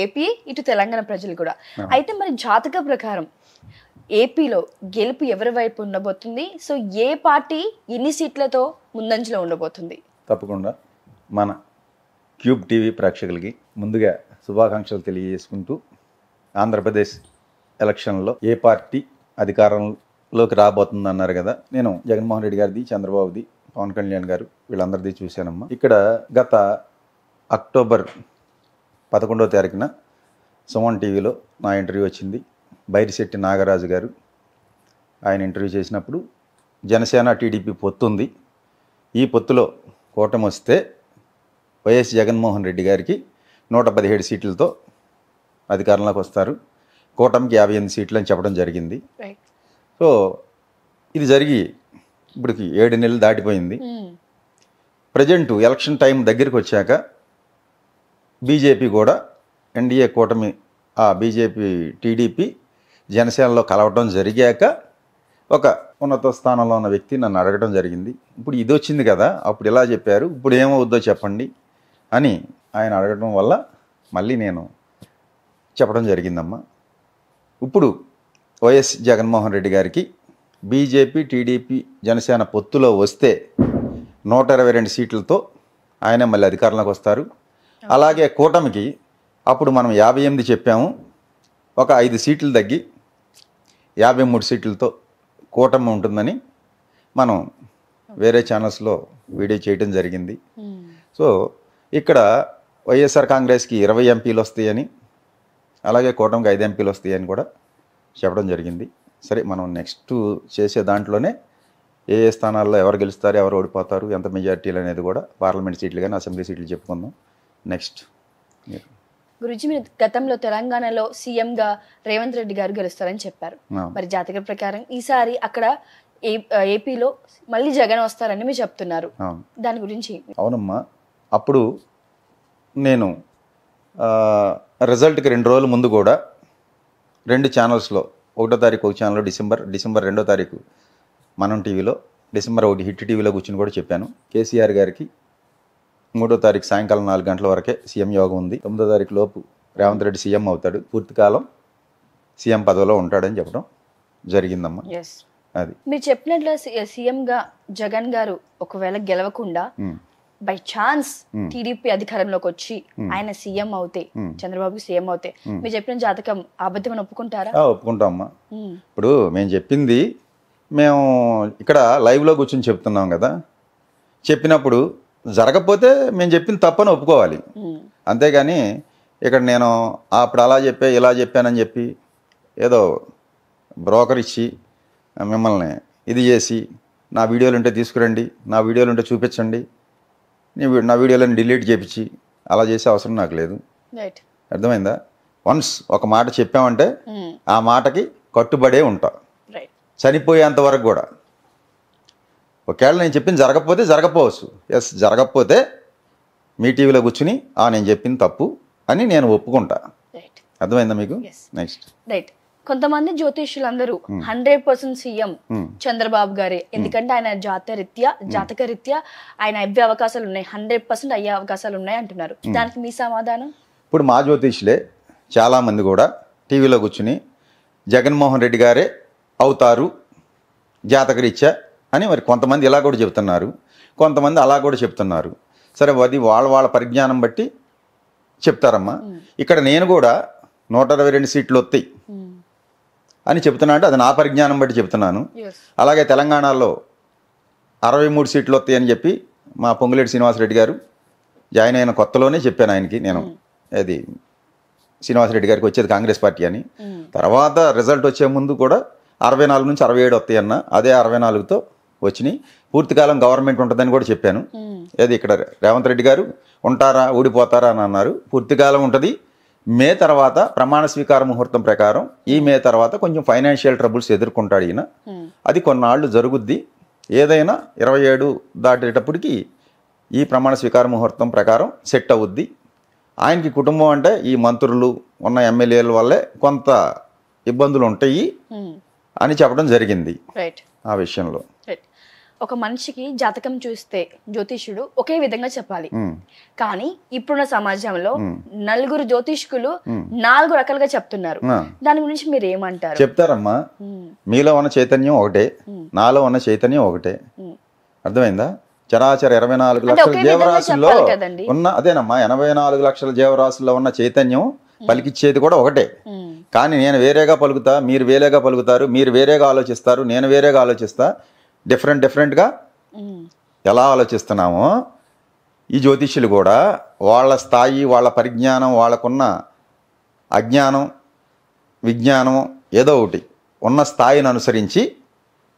AP ఇటు తెలంగాణ ప్రజలు కూడా అయితే మరి జాతక ప్రకారం ఏపీలో గెలుపు ఎవరి వైపు ఉండబోతుంది సో ఏ పార్టీ ఎన్ని సీట్లతో ముందంజలో ఉండబోతుంది తప్పకుండా మన క్యూబ్ టీవీ ప్రేక్షకులకి ముందుగా శుభాకాంక్షలు తెలియజేసుకుంటూ ఆంధ్రప్రదేశ్ ఎలక్షన్లో ఏ పార్టీ అధికారంలోకి రాబోతుంది అన్నారు కదా నేను జగన్మోహన్ రెడ్డి గారిది చంద్రబాబుది పవన్ కళ్యాణ్ గారు వీళ్ళందరిది చూశానమ్మా ఇక్కడ గత అక్టోబర్ పదకొండవ తారీఖున సుమన్ టీవీలో నా ఇంటర్వ్యూ వచ్చింది బైరిశెట్టి నాగరాజు గారు ఆయన ఇంటర్వ్యూ చేసినప్పుడు జనసేన టీడీపీ పొత్తుంది ఈ పొత్తులో కూటమి వస్తే వైఎస్ జగన్మోహన్ రెడ్డి గారికి నూట పదిహేడు సీట్లతో అధికారంలోకి వస్తారు కూటమికి యాభై ఎనిమిది సీట్లు అని చెప్పడం జరిగింది సో ఇది జరిగి ఇప్పటికి ఏడు నెలలు దాటిపోయింది hmm. ప్రజెంట్ ఎలక్షన్ టైం దగ్గరికి వచ్చాక బీజేపీ కూడా ఎన్డీఏ కూటమి ఆ బీజేపీ టీడీపీ జనసేనలో కలవటం జరిగాక ఒక ఉన్నత స్థానంలో ఉన్న వ్యక్తి నన్ను అడగడం జరిగింది ఇప్పుడు ఇది వచ్చింది కదా అప్పుడు ఇలా చెప్పారు ఇప్పుడు ఏమవుద్దో చెప్పండి అని ఆయన అడగడం వల్ల మళ్ళీ నేను చెప్పడం జరిగిందమ్మా ఇప్పుడు వైఎస్ జగన్మోహన్ రెడ్డి గారికి బీజేపీ టీడీపీ జనసేన పొత్తులో వస్తే నూట ఇరవై రెండు సీట్లతో ఆయన మళ్ళీ అధికారంలోకి వస్తారు అలాగే కూటమికి అప్పుడు మనం యాభై ఎనిమిది చెప్పాము ఒక ఐదు సీట్లు తగ్గి యాభై మూడు సీట్లతో కూటమి ఉంటుందని మనం వేరే ఛానల్స్లో వీడియో చేయడం జరిగింది సో ఇక్కడ వైఎస్ఆర్ కాంగ్రెస్కి ఇరవై ఎంపీలు వస్తాయని అలాగే కూటమికి ఐదు ఎంపీలు వస్తాయని కూడా చెప్పడం జరిగింది సరే మనం నెక్స్ట్ చేసే దాంట్లోనే ఏ ఏ స్థానాల్లో ఎవరు గెలుస్తారు ఎవరు ఓడిపోతారు ఎంత మెజార్టీలు అనేది కూడా పార్లమెంట్ సీట్లు కానీ అసెంబ్లీ సీట్లు చెప్పుకుందాం నెక్స్ట్ గురించి మీరు గతంలో తెలంగాణలో సీఎంగా రేవంత్ రెడ్డి గారు గెలుస్తారని చెప్పారు మరి జాతక ప్రకారం ఈసారి అక్కడ ఏపీలో మళ్ళీ జగన్ వస్తారని మీరు చెప్తున్నారు దాని గురించి అవునమ్మా అప్పుడు నేను రిజల్ట్కి రెండు రోజుల ముందు కూడా రెండు ఛానల్స్లో ఒకటో తారీఖు ఒక ఛానల్లో డిసెంబర్ డిసెంబర్ రెండో తారీఖు మనం టీవీలో డిసెంబర్ ఒకటి హిట్ టీవీలో కూర్చుని కూడా చెప్పాను కేసీఆర్ గారికి మూడో తారీఖు సాయంకాలం నాలుగు గంటల వరకే సీఎం యోగం ఉంది తొమ్మిదో తారీఖు లోపు రేవంత్ రెడ్డి సీఎం అవుతాడు కాలం సీఎం పదవిలో ఉంటాడని చెప్పడం జరిగిందమ్మా అది మీరు చెప్పినట్లు సీఎంగా జగన్ గారు ఒకవేళ గెలవకుండా hmm. By chance hmm. TDP అధికారంలోకి వచ్చి hmm. ఆయన సీఎం అవుతే చంద్రబాబు సీఎం అవుతే మీరు చెప్పిన జాతకం అబద్ధం ఒప్పుకుంటారా ఒప్పుకుంటామమ్మా ఇప్పుడు మేము చెప్పింది మేము ఇక్కడ లైవ్లో కూర్చొని చెప్తున్నాం కదా చెప్పినప్పుడు జరగకపోతే మేము చెప్పింది తప్పని ఒప్పుకోవాలి hmm. అంతేగాని ఇక్కడ నేను అప్పుడు అలా చెప్పే ఇలా చెప్పానని చెప్పి ఏదో బ్రోకర్ ఇచ్చి మిమ్మల్ని ఇది చేసి నా వీడియోలు ఉంటే తీసుకురండి నా వీడియోలు ఉంటే చూపించండి నా వీడియోలను డిలీట్ చేపించి అలా చేసే అవసరం నాకు లేదు అర్థమైందా వన్స్ ఒక మాట చెప్పామంటే hmm. ఆ మాటకి కట్టుబడే ఉంటా చనిపోయేంత వరకు కూడా ఒకవేళ నేను చెప్పింది జరగకపోతే జరగపోవచ్చు ఎస్ జరగకపోతే మీ టీవీలో కూర్చుని ఆ నేను చెప్పింది తప్పు అని నేను ఒప్పుకుంటా అర్థమైందా మీకు నెక్స్ట్ రైట్ కొంతమంది జ్యోతిష్యులందరూ hmm. Hundred percent CM hmm. Chandrababu గారే hmm. ఎందుకంటే ఆయన జాతరీత్యా జాతక రీత్యా ఆయన అవ్వే అవకాశాలు ఉన్నాయి హండ్రెడ్ పర్సెంట్ అయ్యే అవకాశాలు ఉన్నాయి అంటున్నారు దానికి మీ సమాధానం ఇప్పుడు మా జ్యోతిష్యులే చాలామంది కూడా టీవీలో కూర్చుని జగన్మోహన్ రెడ్డి గారే అవుతారు రీత్యా అని మరి కొంతమంది ఇలా కూడా చెబుతున్నారు కొంతమంది అలా కూడా చెప్తున్నారు సరే అది వాళ్ళ వాళ్ళ పరిజ్ఞానం బట్టి చెప్తారమ్మా ఇక్కడ నేను కూడా నూట అరవై రెండు సీట్లు వస్తాయి అని చెప్తున్నా అంటే అది నా పరిజ్ఞానం బట్టి చెప్తున్నాను అలాగే తెలంగాణలో అరవై మూడు సీట్లు వస్తాయి అని చెప్పి మా పొంగులేటి శ్రీనివాసరెడ్డి గారు జాయిన్ అయిన కొత్తలోనే చెప్పాను ఆయనకి నేను అది శ్రీనివాసరెడ్డి గారికి వచ్చేది కాంగ్రెస్ పార్టీ అని తర్వాత రిజల్ట్ వచ్చే ముందు కూడా అరవై నాలుగు నుంచి అరవై ఏడు వస్తాయన్న అన్న అదే అరవై నాలుగుతో వచ్చినాయి పూర్తికాలం గవర్నమెంట్ ఉంటుందని కూడా చెప్పాను అది ఇక్కడ రేవంత్ రెడ్డి గారు ఉంటారా ఊడిపోతారా అని అన్నారు పూర్తికాలం ఉంటుంది మే తర్వాత ప్రమాణ స్వీకార ముహూర్తం ప్రకారం ఈ మే తర్వాత కొంచెం ఫైనాన్షియల్ ట్రబుల్స్ ఎదుర్కొంటాడు ఈయన అది కొన్నాళ్ళు జరుగుద్ది ఏదైనా ఇరవై ఏడు దాటేటప్పటికి ఈ ప్రమాణ స్వీకార ముహూర్తం ప్రకారం సెట్ అవుద్ది ఆయనకి కుటుంబం అంటే ఈ మంత్రులు ఉన్న ఎమ్మెల్యేల వల్లే కొంత ఇబ్బందులు ఉంటాయి అని చెప్పడం జరిగింది ఆ విషయంలో ఒక మనిషికి జాతకం చూస్తే జ్యోతిష్యుడు ఒకే విధంగా చెప్పాలి కానీ ఇప్పుడున్న సమాజంలో నలుగురు జ్యోతిష్కులు నాలుగు రకాలుగా చెప్తున్నారు దాని గురించి మీరు ఏమంటారు చెప్తారమ్మా మీలో ఉన్న చైతన్యం ఒకటే నాలో ఉన్న చైతన్యం ఒకటే అర్థమైందా చరాచర ఇరవై నాలుగు లక్షల జీవరాశుల్లో ఉన్న అదేనమ్మా ఎనభై నాలుగు లక్షల జీవరాశుల్లో ఉన్న చైతన్యం పలికిచ్చేది కూడా ఒకటే కానీ నేను వేరేగా పలుకుతా మీరు వేరేగా పలుకుతారు మీరు వేరేగా ఆలోచిస్తారు నేను వేరేగా ఆలోచిస్తా డిఫరెంట్ డిఫరెంట్గా ఎలా ఆలోచిస్తున్నామో ఈ జ్యోతిష్యులు కూడా వాళ్ళ స్థాయి వాళ్ళ పరిజ్ఞానం వాళ్ళకున్న అజ్ఞానం విజ్ఞానం ఏదో ఒకటి ఉన్న స్థాయిని అనుసరించి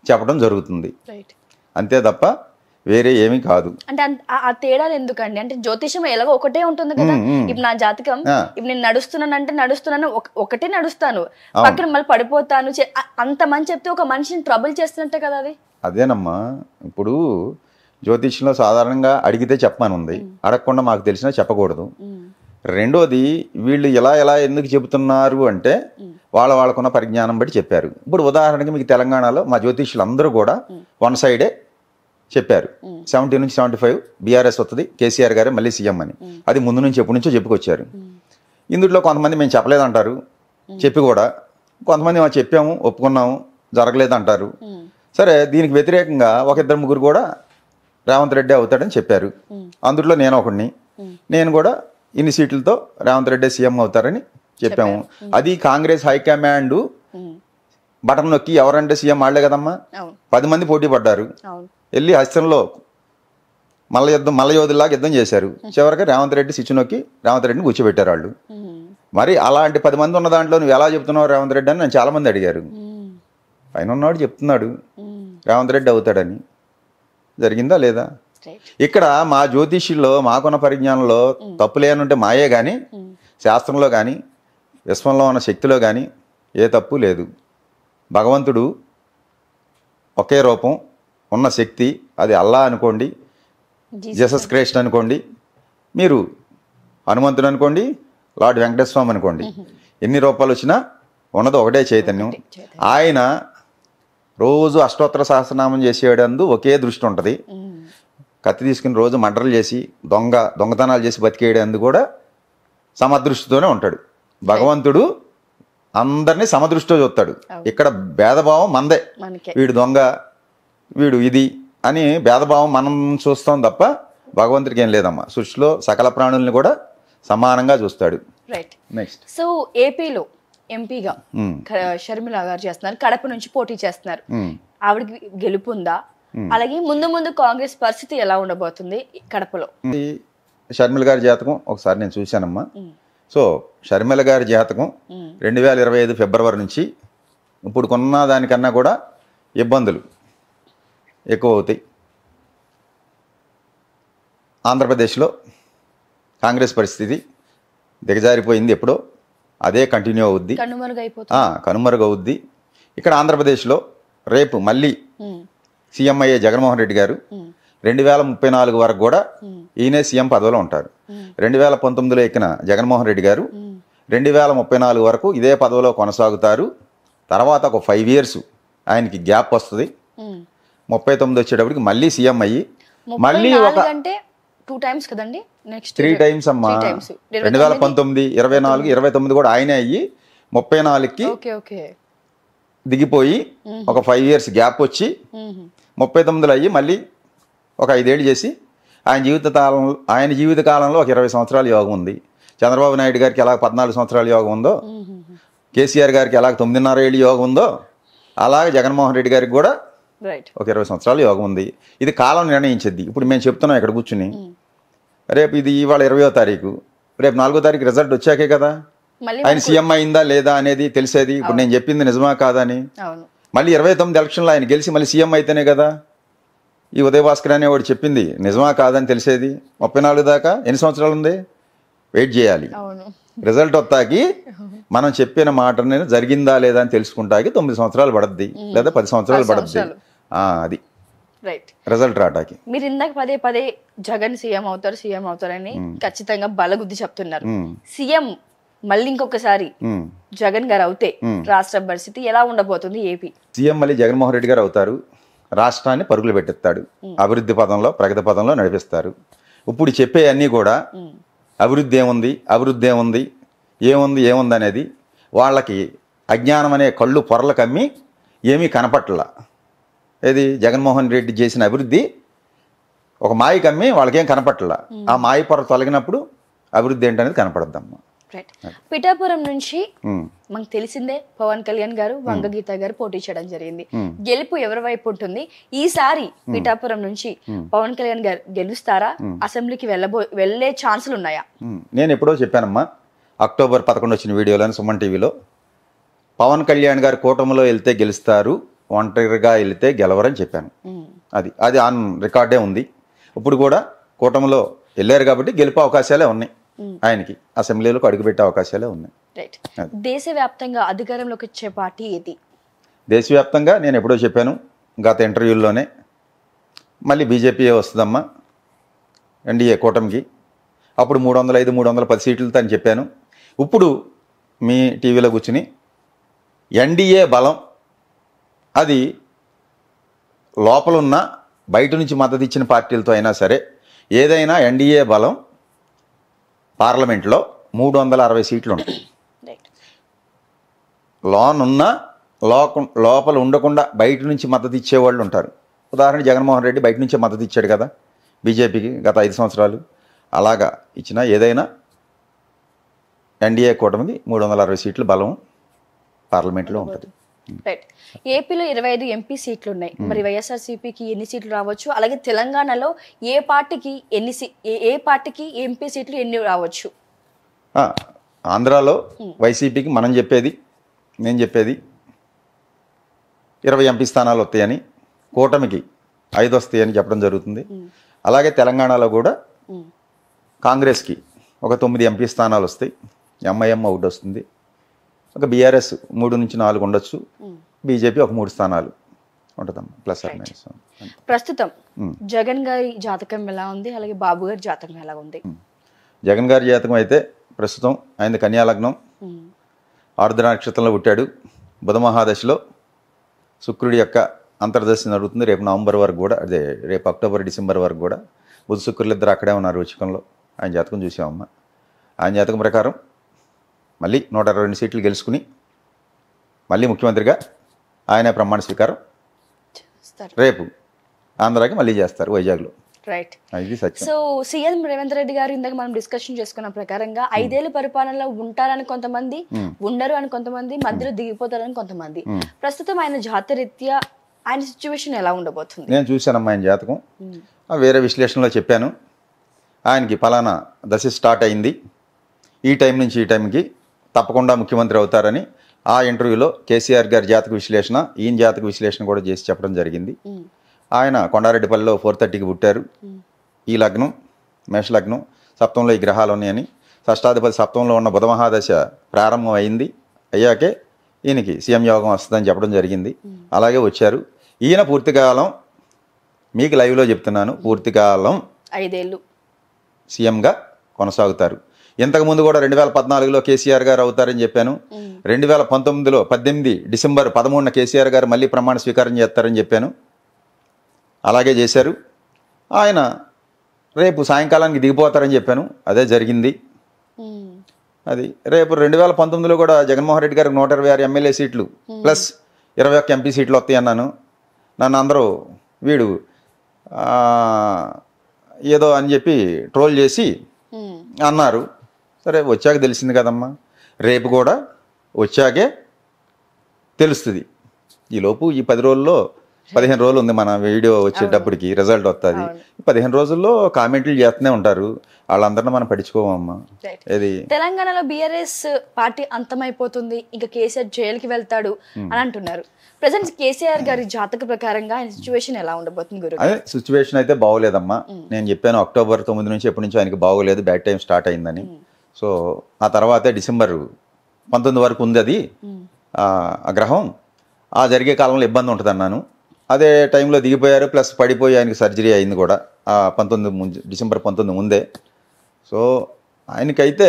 చెప్పడం జరుగుతుంది అంతే తప్ప వేరే ఏమి కాదు అంటే ఆ తేడాలు ఎందుకండి అంటే జ్యోతిషం ఎలాగో ఒకటే ఉంటుంది కదా ఇప్పుడు నా జాతకం ఇప్పుడు నేను నడుస్తున్నాను అంటే నడుస్తున్నాను ఒకటే నడుస్తాను పక్కన మళ్ళీ పడిపోతాను అంత మంచి చెప్తే ఒక మనిషిని ట్రబుల్ చేస్తున్నట్టే కదా అది అదేనమ్మా ఇప్పుడు జ్యోతిష్యంలో సాధారణంగా అడిగితే ఉంది అడగకుండా మాకు తెలిసినా చెప్పకూడదు రెండోది వీళ్ళు ఎలా ఎలా ఎందుకు చెబుతున్నారు అంటే వాళ్ళ వాళ్ళకున్న పరిజ్ఞానం బట్టి చెప్పారు ఇప్పుడు ఉదాహరణకి మీకు తెలంగాణలో మా జ్యోతిష్యులు అందరూ కూడా వన్ సైడే చెప్పారు సెవెంటీ నుంచి సెవెంటీ ఫైవ్ బీఆర్ఎస్ వస్తుంది కేసీఆర్ గారే మళ్ళీ సీఎం అని అది ముందు నుంచి ఎప్పటి నుంచో చెప్పుకొచ్చారు ఇందులో కొంతమంది మేము చెప్పలేదంటారు చెప్పి కూడా కొంతమంది మేము చెప్పాము ఒప్పుకున్నాము జరగలేదంటారు సరే దీనికి వ్యతిరేకంగా ఒక ఇద్దరు ముగ్గురు కూడా రేవంత్ రెడ్డి అవుతాడని చెప్పారు అందులో నేను ఒకడిని నేను కూడా ఇన్ని సీట్లతో రేవంత్ రెడ్డి సీఎం అవుతారని చెప్పాము అది కాంగ్రెస్ హైకమాండ్ బటన్ నొక్కి ఎవరంటే సీఎం ఆడలే కదమ్మా పది మంది పోటీ పడ్డారు వెళ్ళి హస్తంలో మల్ల యుద్ధం మల్ల యోధులాగా యుద్ధం చేశారు చివరికి రేవంత్ రెడ్డి నొక్కి రేవంత్ రెడ్డిని కూర్చోబెట్టారు వాళ్ళు మరి అలాంటి పది మంది ఉన్న దాంట్లో నువ్వు ఎలా చెప్తున్నావు రేవంత్ రెడ్డి అని నేను చాలామంది అడిగారు పైన ఉన్నవాడు చెప్తున్నాడు రేవంత్ రెడ్డి అవుతాడని జరిగిందా లేదా ఇక్కడ మా జ్యోతిష్యుల్లో మాకున్న పరిజ్ఞానంలో తప్పులేనుంటే మాయే కానీ శాస్త్రంలో కానీ విశ్వంలో ఉన్న శక్తిలో కానీ ఏ తప్పు లేదు భగవంతుడు ఒకే రూపం ఉన్న శక్తి అది అల్లా అనుకోండి జీసస్ క్రైస్ట్ అనుకోండి మీరు హనుమంతుడు అనుకోండి లార్డ్ వెంకటేశ్వర అనుకోండి ఎన్ని రూపాయలు వచ్చినా ఉన్నది ఒకటే చైతన్యం ఆయన రోజు అష్టోత్తర సహస్రనామం చేసేడందు ఒకే దృష్టి ఉంటుంది కత్తి తీసుకుని రోజు మంటలు చేసి దొంగ దొంగతనాలు చేసి బతికేయడందు కూడా సమదృష్టితోనే ఉంటాడు భగవంతుడు అందరినీ సమదృష్టితో చూస్తాడు ఇక్కడ భేదభావం మందే వీడు దొంగ వీడు ఇది అని భేదభావం మనం చూస్తాం తప్ప భగవంతుడికి ఏం లేదమ్మా సృష్టిలో సకల ప్రాణుల్ని కూడా సమానంగా చూస్తాడు రైట్ నెక్స్ట్ సో ఏపీలో ఎంపీగా షర్మిల గారు చేస్తున్నారు కడప నుంచి పోటీ చేస్తున్నారు hmm. ఆవిడకి గెలుపు ఉందా hmm. అలాగే ముందు ముందు కాంగ్రెస్ పరిస్థితి ఎలా ఉండబోతుంది కడపలో షర్మిల గారి జాతకం ఒకసారి నేను చూశానమ్మా hmm. సో షర్మిల గారి జాతకం రెండు వేల ఇరవై ఐదు ఫిబ్రవరి నుంచి ఇప్పుడు కొన్న దానికన్నా కూడా ఇబ్బందులు ఎక్కువ అవుతాయి ఆంధ్రప్రదేశ్లో కాంగ్రెస్ పరిస్థితి దిగజారిపోయింది ఎప్పుడో అదే కంటిన్యూ అవుద్ది కనుమరుగవుద్ది ఇక్కడ ఆంధ్రప్రదేశ్లో రేపు మళ్ళీ సీఎంఐఏ జగన్మోహన్ రెడ్డి గారు రెండు వేల ముప్పై నాలుగు వరకు కూడా ఈయనే సీఎం పదవిలో ఉంటారు రెండు వేల పంతొమ్మిదిలో ఎక్కిన జగన్మోహన్ రెడ్డి గారు రెండు వేల ముప్పై నాలుగు వరకు ఇదే పదవిలో కొనసాగుతారు తర్వాత ఒక ఫైవ్ ఇయర్స్ ఆయనకి గ్యాప్ వస్తుంది ముప్పై తొమ్మిది వచ్చేటప్పటికి మళ్ళీ సీఎం అయ్యి మళ్ళీ ఒక అంటే టూ టైమ్స్ కదండి నెక్స్ట్ త్రీ టైమ్స్ అమ్మా రెండు వేల పంతొమ్మిది ఇరవై నాలుగు ఇరవై తొమ్మిది కూడా ఆయనే అయ్యి ముప్పై నాలుగుకి దిగిపోయి ఒక ఫైవ్ ఇయర్స్ గ్యాప్ వచ్చి ముప్పై తొమ్మిదిలో అయ్యి మళ్ళీ ఒక ఐదేళ్ళు చేసి ఆయన జీవిత కాలంలో ఆయన జీవిత కాలంలో ఒక ఇరవై సంవత్సరాల యోగం ఉంది చంద్రబాబు నాయుడు గారికి ఎలా పద్నాలుగు సంవత్సరాల యోగం ఉందో కేసీఆర్ గారికి ఎలాగ తొమ్మిదిన్నర ఏళ్ళు యోగం ఉందో అలాగే జగన్మోహన్ రెడ్డి గారికి కూడా ఒక ఇరవై సంవత్సరాలు యోగం ఉంది ఇది కాలం నిర్ణయించద్ది ఇప్పుడు మేము చెప్తున్నాం ఇక్కడ కూర్చుని hmm. రేపు ఇది ఇవాళ ఇరవయో తారీఖు రేపు నాలుగో తారీఖు రిజల్ట్ వచ్చాకే కదా ఆయన సీఎం అయిందా లేదా అనేది తెలిసేది ఇప్పుడు నేను చెప్పింది నిజమా కాదని మళ్ళీ ఇరవై తొమ్మిది ఎలక్షన్లో ఆయన గెలిచి మళ్ళీ సీఎం అయితేనే కదా ఈ ఉదయ భాస్కర్ అనేవాడు చెప్పింది నిజమా కాదని తెలిసేది ముప్పై నాలుగు దాకా ఎన్ని సంవత్సరాలు ఉంది వెయిట్ చేయాలి రిజల్ట్ వస్తాకి మనం చెప్పిన మాట జరిగిందా లేదా అని తెలుసుకుంటాకి తొమ్మిది సంవత్సరాలు పడద్ది hmm. లేదా పది సంవత్సరాలు పడద్ది అది రైట్ రిజల్ట్ రావడానికి మీరు ఇందాక పదే పదే జగన్ సీఎం అవుతారు సీఎం అవుతారని hmm. ఖచ్చితంగా బలగుద్ది చెప్తున్నారు hmm. సీఎం మళ్ళీ ఇంకొకసారి hmm. జగన్ గారు అవుతే రాష్ట్ర పరిస్థితి ఎలా ఉండబోతుంది ఏపీ సీఎం మళ్ళీ జగన్మోహన్ రెడ్డి గారు అవుతారు రాష్ట్రాన్ని పరుగులు పెట్టిస్తాడు అభివృద్ధి పదంలో ప్రగతి పదంలో నడిపిస్తారు ఇప్పుడు చెప్పే అన్నీ కూడా అభివృద్ధి ఏముంది అభివృద్ధి ఏముంది ఏముంది ఏముంది అనేది వాళ్ళకి అజ్ఞానం అనే కళ్ళు పొరలు కమ్మి ఏమీ కనపట్టలా ఏది జగన్మోహన్ రెడ్డి చేసిన అభివృద్ధి ఒక మాయ కమ్మి వాళ్ళకేం కనపట్ల ఆ మాయ పొర తొలగినప్పుడు అభివృద్ధి ఏంటనేది కనపడద్దమ్మ పిఠాపురం నుంచి మనకు తెలిసిందే పవన్ కళ్యాణ్ గారు వంగగీత గారు పోటీ చేయడం జరిగింది గెలుపు ఎవరి వైపు ఉంటుంది ఈసారి పిఠాపురం నుంచి పవన్ కళ్యాణ్ గారు గెలుస్తారా అసెంబ్లీకి వెళ్ళబో వెళ్ళే ఛాన్సులు ఉన్నాయా నేను ఎప్పుడో చెప్పానమ్మా అక్టోబర్ పదకొండు వచ్చిన వీడియోలో సుమన్ టీవీలో పవన్ కళ్యాణ్ గారు కూటమిలో వెళ్తే గెలుస్తారు ఒంటరిగా వెళితే గెలవరని చెప్పాను అది అది ఆన్ రికార్డే ఉంది ఇప్పుడు కూడా కూటమిలో వెళ్ళారు కాబట్టి గెలిపే అవకాశాలే ఉన్నాయి ఆయనకి అసెంబ్లీలోకి అడుగుపెట్టే అవకాశాలే ఉన్నాయి దేశవ్యాప్తంగా అధికారంలోకి వచ్చే పార్టీ ఏది దేశవ్యాప్తంగా నేను ఎప్పుడో చెప్పాను గత ఇంటర్వ్యూల్లోనే మళ్ళీ బీజేపీ వస్తుందమ్మా ఎన్డీఏ కూటమికి అప్పుడు మూడు వందల ఐదు మూడు వందల పది సీట్లతో అని చెప్పాను ఇప్పుడు మీ టీవీలో కూర్చుని ఎన్డీఏ బలం అది లోపలున్న బయట నుంచి మద్దతు ఇచ్చిన పార్టీలతో అయినా సరే ఏదైనా ఎన్డీఏ బలం పార్లమెంట్లో మూడు వందల అరవై సీట్లు ఉంటాయి లోనున్న లోక లోపల ఉండకుండా బయట నుంచి మద్దతు ఇచ్చేవాళ్ళు ఉంటారు ఉదాహరణ జగన్మోహన్ రెడ్డి బయట నుంచే మద్దతు ఇచ్చాడు కదా బీజేపీకి గత ఐదు సంవత్సరాలు అలాగా ఇచ్చిన ఏదైనా ఎన్డీఏ కూటమిది మూడు వందల అరవై సీట్లు బలం పార్లమెంట్లో ఉంటుంది రైట్ ఏపీలో ఇరవై ఐదు ఎంపీ సీట్లు ఉన్నాయి hmm. మరి వైఎస్ఆర్సీపీకి ఎన్ని సీట్లు రావచ్చు అలాగే తెలంగాణలో ఏ పార్టీకి ఎన్ని ఏ పార్టీకి ఎంపీ సీట్లు ఎన్ని రావచ్చు ఆంధ్రాలో hmm. వైసీపీకి మనం చెప్పేది నేను చెప్పేది ఇరవై ఎంపీ స్థానాలు వస్తాయని కూటమికి ఐదు వస్తాయని చెప్పడం జరుగుతుంది hmm. అలాగే తెలంగాణలో కూడా కాంగ్రెస్కి ఒక తొమ్మిది ఎంపీ స్థానాలు వస్తాయి ఎంఐఎం అవుట్ వస్తుంది ఒక బీఆర్ఎస్ మూడు నుంచి నాలుగు ఉండొచ్చు బీజేపీ ఒక మూడు స్థానాలు ఉంటుందమ్మా ప్లస్ మైనస్ ప్రస్తుతం hmm. జగన్ గారి జాతకం ఎలా ఉంది అలాగే బాబు గారి జాతకం ఎలా ఉంది hmm. జగన్ గారి జాతకం అయితే ప్రస్తుతం ఆయన కన్యాలగ్నం hmm. ఆర్ద్ర నక్షత్రంలో పుట్టాడు బుధ శుక్రుడి యొక్క అంతర్దశ జరుగుతుంది రేపు నవంబర్ వరకు కూడా అదే రేపు అక్టోబర్ డిసెంబర్ వరకు కూడా బుధ శుక్రులు ఇద్దరు అక్కడే ఉన్నారు రుచికంలో ఆయన జాతకం చూసామమ్మ ఆయన జాతకం ప్రకారం మళ్ళీ నూట అరవై రెండు సీట్లు గెలుచుకుని మళ్ళీ ముఖ్యమంత్రిగా ఆయన ప్రమాణ స్వీకారం రేపు ఆంధ్రాకి మళ్ళీ చేస్తారు వైజాగ్లో right so CM Revanth Reddy గారు ఇందాక మనం డిస్కషన్ చేసుకున్న ప్రకారంగా hmm. ఐదేళ్ళు పరిపాలనలో ఉంటారని కొంతమంది hmm. ఉండరు అని కొంతమంది hmm. మధ్యలో దిగిపోతారని కొంతమంది ప్రస్తుతం ఆయన జాతరీత్యా ఆయన సిచ్యువేషన్ ఎలా ఉండబోతుంది నేను చూశానమ్మా ఆయన జాతకం వేరే విశ్లేషణలో చెప్పాను ఆయనకి ఫలానా దశ స్టార్ట్ అయింది ఈ టైం నుంచి ఈ టైంకి తప్పకుండా ముఖ్యమంత్రి అవుతారని ఆ ఇంటర్వ్యూలో కేసీఆర్ గారి జాతక విశ్లేషణ ఈయన జాతక విశ్లేషణ కూడా చేసి చెప్పడం జరిగింది ఆయన కొండారెడ్డిపల్లిలో ఫోర్ థర్టీకి పుట్టారు ఈ లగ్నం మేషలగ్నం సప్తంలో ఈ గ్రహాలు ఉన్నాయని షష్టాధిపతి సప్తంలో ఉన్న బుధమహాదశ ప్రారంభం అయింది అయ్యాకే ఈయనకి సీఎం యోగం వస్తుందని చెప్పడం జరిగింది అలాగే వచ్చారు ఈయన పూర్తికాలం మీకు లైవ్లో చెప్తున్నాను పూర్తికాలం ఐదేళ్ళు సీఎంగా కొనసాగుతారు ఇంతకుముందు కూడా రెండు వేల పద్నాలుగులో కేసీఆర్ గారు అవుతారని చెప్పాను రెండు వేల పంతొమ్మిదిలో పద్దెనిమిది డిసెంబర్ పదమూడున కేసీఆర్ గారు మళ్ళీ ప్రమాణ స్వీకారం చేస్తారని చెప్పాను అలాగే చేశారు ఆయన రేపు సాయంకాలానికి దిగిపోతారని చెప్పాను అదే జరిగింది అది రేపు రెండు వేల పంతొమ్మిదిలో కూడా జగన్మోహన్ రెడ్డి గారికి నూట ఇరవై ఆరు ఎమ్మెల్యే సీట్లు ప్లస్ ఇరవై ఒక్క ఎంపీ సీట్లు వస్తాయి అన్నాను నన్ను అందరూ వీడు ఏదో అని చెప్పి ట్రోల్ చేసి అన్నారు సరే వచ్చాక తెలిసింది కదమ్మా రేపు కూడా వచ్చాకే తెలుస్తుంది ఈలోపు ఈ పది రోజుల్లో పదిహేను రోజులు ఉంది మన వీడియో వచ్చేటప్పటికి రిజల్ట్ వస్తుంది పదిహేను రోజుల్లో కామెంట్లు చేస్తూనే ఉంటారు వాళ్ళందరినీ మనం పడిచుకోవమ్మా ఇది తెలంగాణలో బీఆర్ఎస్ పార్టీ అంతమైపోతుంది ఇంకా కేసీఆర్ జైలుకి వెళ్తాడు hmm. అని అంటున్నారు ప్రజెంట్ కేసీఆర్ గారి జాతక ప్రకారంగా ఆయన సిచ్యువేషన్ ఎలా ఉండబోతుంది గురు అదే సిచ్యువేషన్ అయితే బాగోలేదమ్మా hmm. నేను చెప్పాను అక్టోబర్ తొమ్మిది నుంచి ఎప్పటి నుంచో ఆయనకి బాగోలేదు బ్యాడ్ టైం స్టార్ట్ అయిందని hmm. సో ఆ తర్వాతే డిసెంబర్ పంతొమ్మిది వరకు ఉంది అది ఆ గ్రహం ఆ జరిగే కాలంలో ఇబ్బంది ఉంటుంది అన్నాను అదే టైంలో దిగిపోయారు ప్లస్ పడిపోయి ఆయనకి సర్జరీ అయింది కూడా ఆ పంతొమ్మిది ముందు డిసెంబర్ పంతొమ్మిది ముందే సో ఆయనకైతే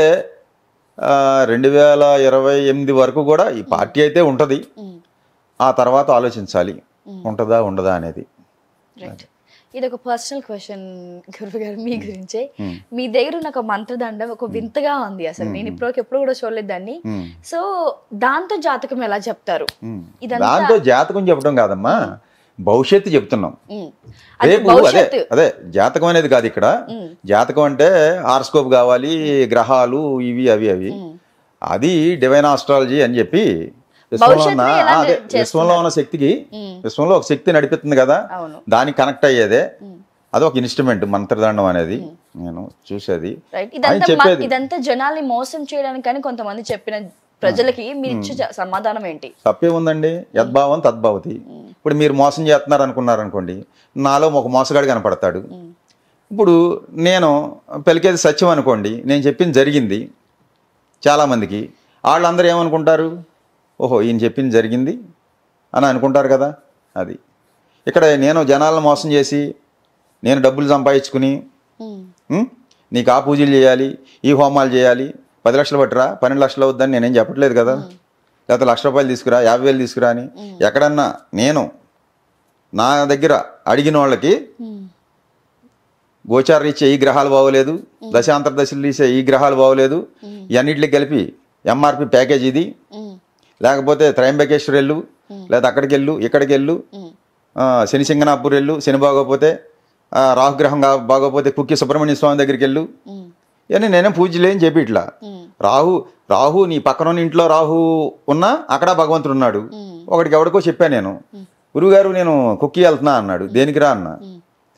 రెండు వేల ఇరవై ఎనిమిది వరకు కూడా ఈ పార్టీ అయితే ఉంటుంది ఆ తర్వాత ఆలోచించాలి ఉంటుందా ఉండదా అనేది ఇది ఒక పర్సనల్ క్వశ్చన్ గారు మీ గురించే మీ దగ్గర ఉన్న ఒక మంత్రదండం ఒక వింతగా ఉంది అసలు నేను ఇప్పుడు ఎప్పుడు కూడా చూడలేదు దాన్ని సో దాంతో జాతకం ఎలా చెప్తారు దాంతో జాతకం చెప్పడం కాదమ్మా భవిష్యత్తు చెప్తున్నాం రేపు అదే అదే జాతకం అనేది కాదు ఇక్కడ జాతకం అంటే హార్స్కోప్ కావాలి గ్రహాలు ఇవి అవి అవి అది డివైన్ ఆస్ట్రాలజీ అని చెప్పి విశ్వంలో అదే విశ్వంలో ఉన్న శక్తికి విశ్వంలో ఒక శక్తి నడిపిస్తుంది కదా దానికి కనెక్ట్ అయ్యేదే అది ఒక ఇన్స్ట్రుమెంట్ మంత్రదండం అనేది నేను చూసేది ఇదంతా జనాల్ని మోసం చేయడానికి కానీ కొంతమంది చెప్పిన ప్రజలకి మీరు ఇచ్చే సమాధానం ఏంటి తప్పే ఉందండి యద్భావం తద్భావతి ఇప్పుడు మీరు మోసం చేస్తున్నారు అనుకున్నారు అనుకోండి నాలో ఒక మోసగాడు కనపడతాడు ఇప్పుడు నేను పెళ్ళికేది సత్యం అనుకోండి నేను చెప్పింది జరిగింది చాలామందికి వాళ్ళందరూ ఏమనుకుంటారు ఓహో ఈయన చెప్పింది జరిగింది అని అనుకుంటారు కదా అది ఇక్కడ నేను జనాలను మోసం చేసి నేను డబ్బులు సంపాదించుకుని hmm. నీకు ఆ పూజలు చేయాలి ఈ హోమాలు చేయాలి పది లక్షలు పట్టురా పన్నెండు లక్షలు అవుద్దని నేనేం చెప్పట్లేదు కదా hmm. లేకపోతే లక్ష రూపాయలు తీసుకురా యాభై వేలు తీసుకురా అని hmm. ఎక్కడన్నా నేను నా దగ్గర అడిగిన వాళ్ళకి ఇచ్చే ఈ గ్రహాలు బాగోలేదు దశాంతర దశలు తీసే ఈ గ్రహాలు బాగోలేదు ఇవన్నిటికి కలిపి ఎంఆర్పి ప్యాకేజ్ ఇది లేకపోతే త్రయంబకేశ్వర్ వెళ్ళు లేదా అక్కడికి వెళ్ళు ఇక్కడికి వెళ్ళు శని సింగనాపూర్ వెళ్ళు శని బాగోపోతే రాహుగ్రహం బాగోపోతే కుక్కి సుబ్రహ్మణ్య స్వామి దగ్గరికి వెళ్ళు ఇవన్నీ నేనే పూజలే అని చెప్పి ఇట్లా రాహు రాహు నీ పక్కన ఇంట్లో రాహు ఉన్నా అక్కడ భగవంతుడు ఉన్నాడు ఒకటికి ఎవడికో చెప్పాను నేను గురువుగారు నేను కుక్కి వెళ్తున్నా అన్నాడు దేనికి రా అన్న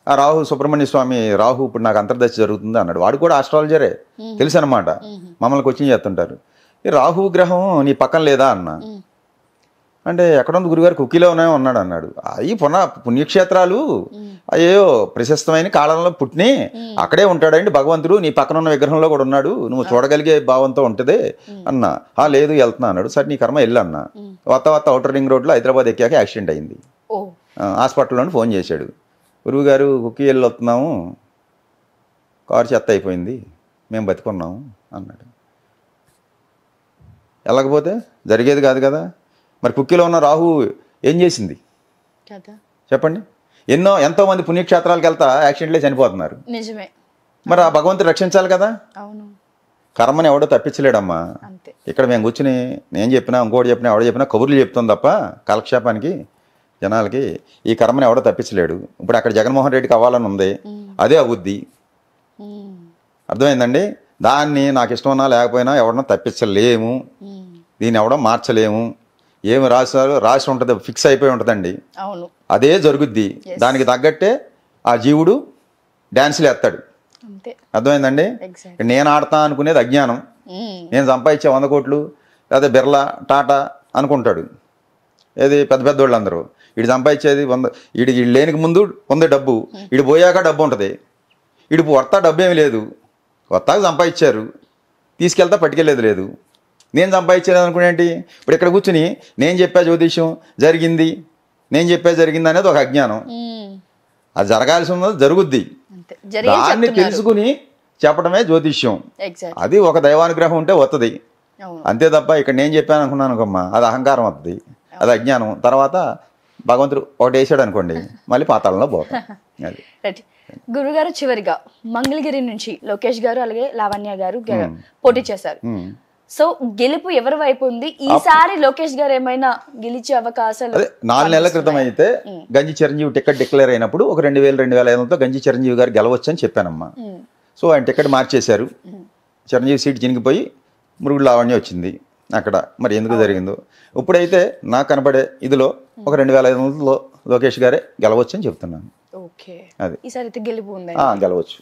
ఆ రాహు సుబ్రహ్మణ్య స్వామి రాహు ఇప్పుడు నాకు అంతర్దశ జరుగుతుంది అన్నాడు వాడు కూడా ఆస్ట్రాలజరే తెలుసు అనమాట మమ్మల్ని కొచ్చింగ్ చేస్తుంటారు రాహు గ్రహం నీ పక్కన లేదా అన్న అంటే ఎక్కడుంది గురుగారు కుకీలోనే ఉన్నాడు అన్నాడు అవి పున పుణ్యక్షేత్రాలు అయ్యో ప్రశస్తమైన కాలంలో పుట్టిని అక్కడే ఉంటాడండి భగవంతుడు నీ పక్కన ఉన్న విగ్రహంలో కూడా ఉన్నాడు నువ్వు చూడగలిగే భావంతో ఉంటుంది అన్న ఆ లేదు వెళ్తున్నా అన్నాడు సరే నీ కర్మ వెళ్ళి అన్న వత్త వత్త అవుటర్ రింగ్ రోడ్లో హైదరాబాద్ ఎక్కాక యాక్సిడెంట్ అయింది హాస్పిటల్లోని ఫోన్ చేశాడు గురువు గారు కుకీ వెళ్ళి వస్తున్నాము కారు చెత్త అయిపోయింది మేము బతికున్నాము అన్నాడు వెళ్ళకపోతే జరిగేది కాదు కదా మరి కుక్కిలో ఉన్న రాహు ఏం చేసింది చెప్పండి ఎన్నో ఎంతో మంది పుణ్యక్షేత్రాలకు వెళ్తా యాక్సిడెంట్లే చనిపోతున్నారు నిజమే మరి ఆ భగవంతుడు రక్షించాలి కదా అవును కర్మని ఎవడో తప్పించలేడమ్మా ఇక్కడ మేము కూర్చుని నేను చెప్పినా ఇంకోటి చెప్పినా ఎవడో చెప్పినా కబుర్లు చెప్తాం తప్ప కాలక్షేపానికి జనాలకి ఈ కర్మని ఎవడో తప్పించలేడు ఇప్పుడు అక్కడ జగన్మోహన్ రెడ్డికి అవ్వాలని ఉంది అదే అవుద్ది అర్థమైందండి దాన్ని నాకు ఇష్టమన్నా లేకపోయినా ఎవడన్నా తప్పించలేము దీన్ని ఎవడం మార్చలేము ఏమి రాసినారు రాసి ఉంటుంది ఫిక్స్ అయిపోయి ఉంటుందండి అదే జరుగుద్ది దానికి తగ్గట్టే ఆ జీవుడు డ్యాన్సులు వేస్తాడు అర్థమైందండి నేను ఆడతా అనుకునేది అజ్ఞానం నేను సంపాదించే వంద కోట్లు లేదా బిర్లా టాటా అనుకుంటాడు ఏది పెద్ద పెద్ద వాళ్ళందరూ ఇటు సంపాదించేది వంద ఇటు లేనికి ముందు ఉంది డబ్బు ఇటు పోయాక డబ్బు ఉంటుంది ఇటు వర్త డబ్బు ఏమి లేదు కొత్తగా సంపాదించారు తీసుకెళ్తా పట్టుకెళ్ళేది లేదు నేను సంపాదించేది అనుకునేంటి ఇప్పుడు ఇక్కడ కూర్చుని నేను చెప్పా జ్యోతిష్యం జరిగింది నేను చెప్పా జరిగింది అనేది ఒక అజ్ఞానం అది జరగాల్సి ఉన్నది జరుగుద్ది దాన్ని తెలుసుకుని చెప్పడమే జ్యోతిష్యం అది ఒక దైవానుగ్రహం ఉంటే వస్తుంది అంతే తప్ప ఇక్కడ నేను చెప్పాను అనుకున్నాను అమ్మ అది అహంకారం వస్తుంది అది అజ్ఞానం తర్వాత భగవంతుడు ఒకటి వేసాడు అనుకోండి మళ్ళీ పాతాలలో పోతాం గురువు గురుగారు చివరిగా మంగళగిరి నుంచి లోకేష్ గారు అలాగే లావణ్య గారు పోటీ చేశారు సో గెలుపు ఎవరి వైపు ఉంది ఈసారి లోకేష్ గారు ఏమైనా గెలిచే అవకాశాలు నాలుగు నెలల క్రితం అయితే గంజి చిరంజీవి టికెట్ డిక్లేర్ అయినప్పుడు ఒక రెండు వేల రెండు వేల ఐదు వందలతో గంజి చిరంజీవి గారు గెలవచ్చు అని చెప్పానమ్మా సో ఆయన టికెట్ మార్చేశారు చిరంజీవి సీట్ చినిగిపోయి మురుగుడు లావణ్య వచ్చింది అక్కడ మరి ఎందుకు జరిగిందో ఇప్పుడైతే నాకు కనబడే ఇదిలో ఒక రెండు వేల ఐదు వందలలో లోకేష్ గారే గెలవచ్చు అని చెప్తున్నాను ఓకే అది గెలుపు గెలవచ్చు